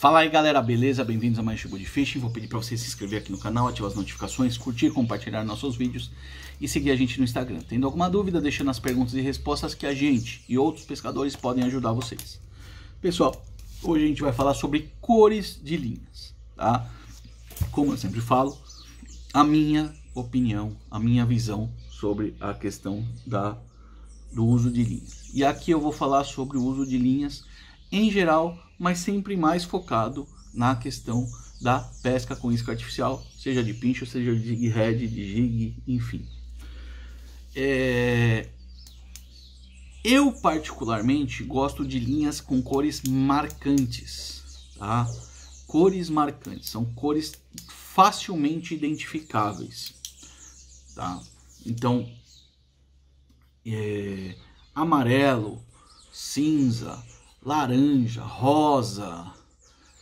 Fala aí galera, beleza? Bem-vindos a mais Chibu de Fishing. Vou pedir para você se inscrever aqui no canal, ativar as notificações, curtir, compartilhar nossos vídeos e seguir a gente no Instagram. Tendo alguma dúvida, deixando as perguntas e respostas que a gente e outros pescadores podem ajudar vocês. Pessoal, hoje a gente vai falar sobre cores de linhas, tá? Como eu sempre falo, a minha opinião, a minha visão sobre a questão da, do uso de linhas. E aqui eu vou falar sobre o uso de linhas em geral, mas sempre mais focado na questão da pesca com isca artificial, seja de pincho, seja de jig head, de jig, enfim. É... Eu particularmente gosto de linhas com cores marcantes, tá? Cores marcantes, são cores facilmente identificáveis, tá? Então, é... amarelo, cinza, laranja, rosa,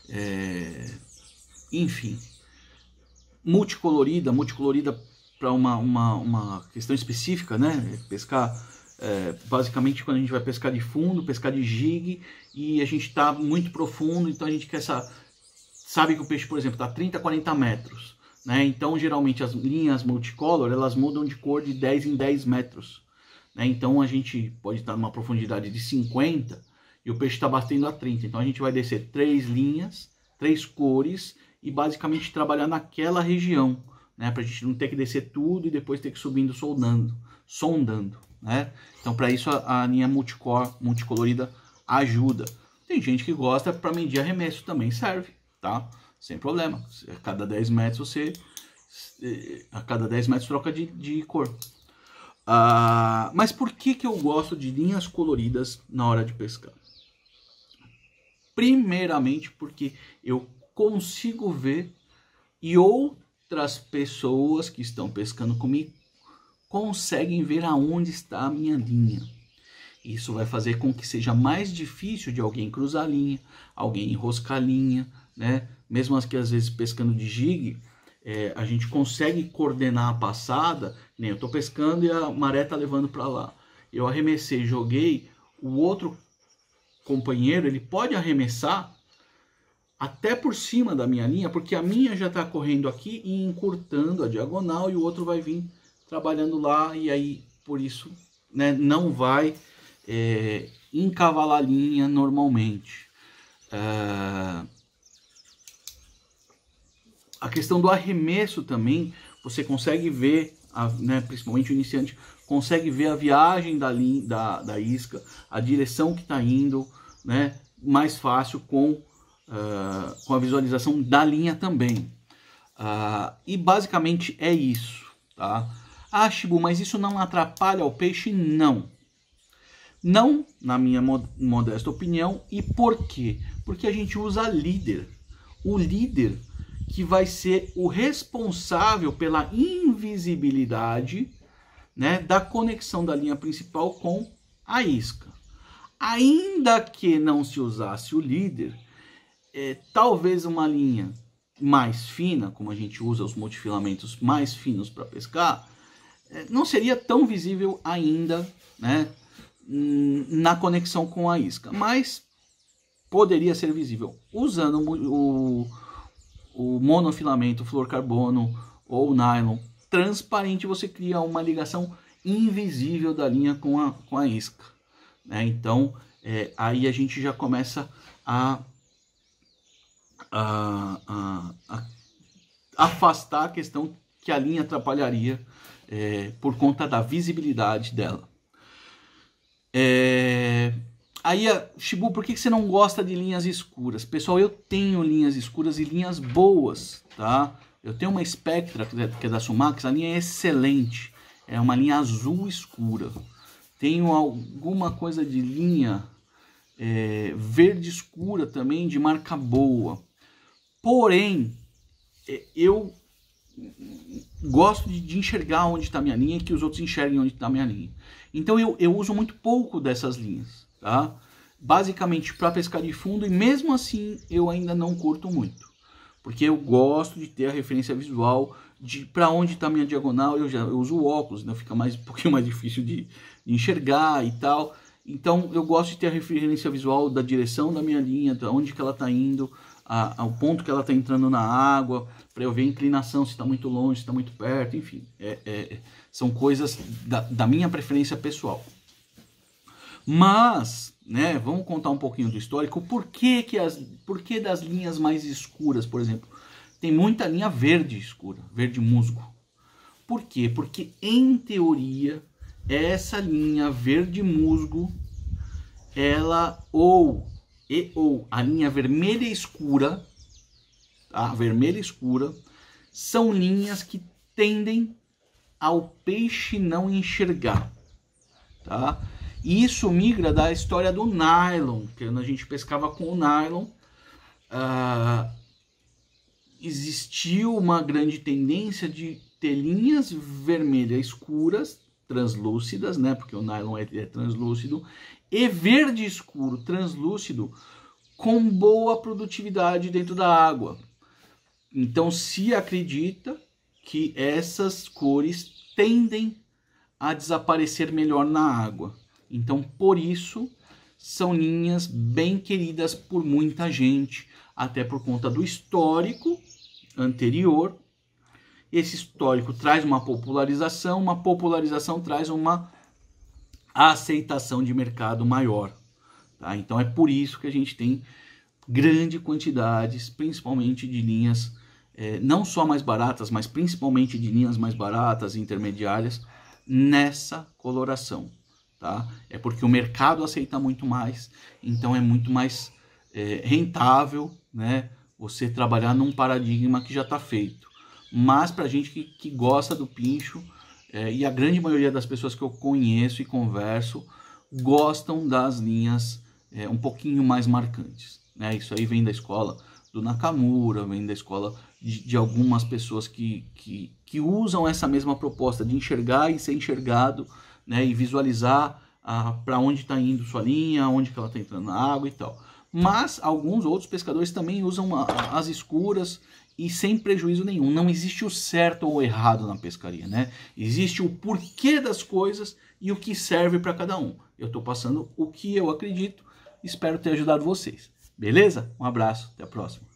é, enfim, multicolorida, multicolorida para uma, uma, uma questão específica, né? Pescar, é, basicamente, quando a gente vai pescar de fundo, pescar de jig, e a gente está muito profundo, então a gente quer essa, sabe que o peixe, por exemplo, está 30, 40 metros. Né? Então, geralmente, as linhas multicolor, elas mudam de cor de 10 em 10 metros. Né? Então, a gente pode estar numa profundidade de 50 e o peixe está batendo a 30. Então a gente vai descer três linhas, três cores e basicamente trabalhar naquela região, né? Para a gente não ter que descer tudo e depois ter que subindo soldando, sondando, né? Então para isso a, a linha multicor, multicolorida ajuda. Tem gente que gosta para medir arremesso também serve, tá? Sem problema. A cada 10 metros você eh, a cada 10 metros troca de, de cor. Uh, mas por que, que eu gosto de linhas coloridas na hora de pescar? primeiramente porque eu consigo ver e outras pessoas que estão pescando comigo conseguem ver aonde está a minha linha. Isso vai fazer com que seja mais difícil de alguém cruzar a linha, alguém enroscar a linha, né? Mesmo as que às vezes pescando de jig, é, a gente consegue coordenar a passada, nem né? eu estou pescando e a maré tá levando para lá. Eu arremessei, joguei, o outro companheiro, ele pode arremessar até por cima da minha linha, porque a minha já está correndo aqui e encurtando a diagonal e o outro vai vir trabalhando lá e aí por isso né, não vai é, encavalar a linha normalmente. É, a questão do arremesso também, você consegue ver, a, né, principalmente o iniciante, consegue ver a viagem da, da, da isca, a direção que está indo, né? mais fácil com, uh, com a visualização da linha também. Uh, e basicamente é isso. Tá? Ah, Shibu, mas isso não atrapalha o peixe? Não. Não, na minha modesta opinião. E por quê? Porque a gente usa líder. O líder que vai ser o responsável pela invisibilidade né, da conexão da linha principal com a isca. Ainda que não se usasse o líder, é, talvez uma linha mais fina, como a gente usa os multifilamentos mais finos para pescar, é, não seria tão visível ainda né, na conexão com a isca, mas poderia ser visível usando o, o monofilamento fluorcarbono ou nylon transparente, você cria uma ligação invisível da linha com a, com a isca. Né? Então, é, aí a gente já começa a, a, a, a, afastar a questão que a linha atrapalharia é, por conta da visibilidade dela. É, aí, a, Shibu, por que você não gosta de linhas escuras? Pessoal, eu tenho linhas escuras e linhas boas, tá? Eu tenho uma Spectra, que é da é Sumax, a linha é excelente. É uma linha azul escura. Tenho alguma coisa de linha é, verde escura também, de marca boa. Porém, é, eu gosto de, de enxergar onde está minha linha e que os outros enxerguem onde está minha linha. Então eu, eu uso muito pouco dessas linhas, tá? Basicamente para pescar de fundo e mesmo assim eu ainda não curto muito porque eu gosto de ter a referência visual de para onde está minha diagonal. Eu já eu uso óculos, então fica mais um pouquinho mais difícil de, de, enxergar e tal. Então eu gosto de ter a referência visual da direção da minha linha, de onde que ela está indo, a, ao ponto que ela está entrando na água, para eu ver a inclinação, se está muito longe, se está muito perto, enfim. É, é, são coisas da, da minha preferência pessoal. Mas né? Vamos contar um pouquinho do histórico. Por que, que as, por que das linhas mais escuras, por exemplo? Tem muita linha verde escura, verde musgo. Por quê? Porque em teoria essa linha verde musgo, ela ou e ou a linha vermelha escura, a vermelha escura, são linhas que tendem ao peixe não enxergar, tá? isso migra da história do nylon, que é a gente pescava com o nylon. Uh, existiu uma grande tendência de ter linhas vermelhas escuras, translúcidas, né? Porque o nylon é, é translúcido, e verde escuro, translúcido, com boa produtividade dentro da água. Então se acredita que essas cores tendem a desaparecer melhor na água. Então, por isso, são linhas bem queridas por muita gente, até por conta do histórico anterior. Esse histórico traz uma popularização, uma popularização traz uma aceitação de mercado maior. Tá? Então é por isso que a gente tem grande quantidades, principalmente de linhas eh, não só mais baratas, mas principalmente de linhas mais baratas intermediárias nessa coloração tá? É porque o mercado aceita muito mais, então é muito mais é, rentável, né? Você trabalhar num paradigma que já está feito. Mas para gente que, que gosta do pincho é, e a grande maioria das pessoas que eu conheço e converso gostam das linhas é, um pouquinho mais marcantes, né? Isso aí vem da escola do Nakamura, vem da escola de, de algumas pessoas que, que, que usam essa mesma proposta de enxergar e ser enxergado né, e visualizar ah, para onde está indo sua linha, onde que ela está entrando na água e tal. Mas alguns outros pescadores também usam a, a, as escuras e sem prejuízo nenhum. Não existe o certo ou o errado na pescaria, né? Existe o porquê das coisas e o que serve para cada um. Eu estou passando o que eu acredito. Espero ter ajudado vocês. Beleza? Um abraço, até a próxima.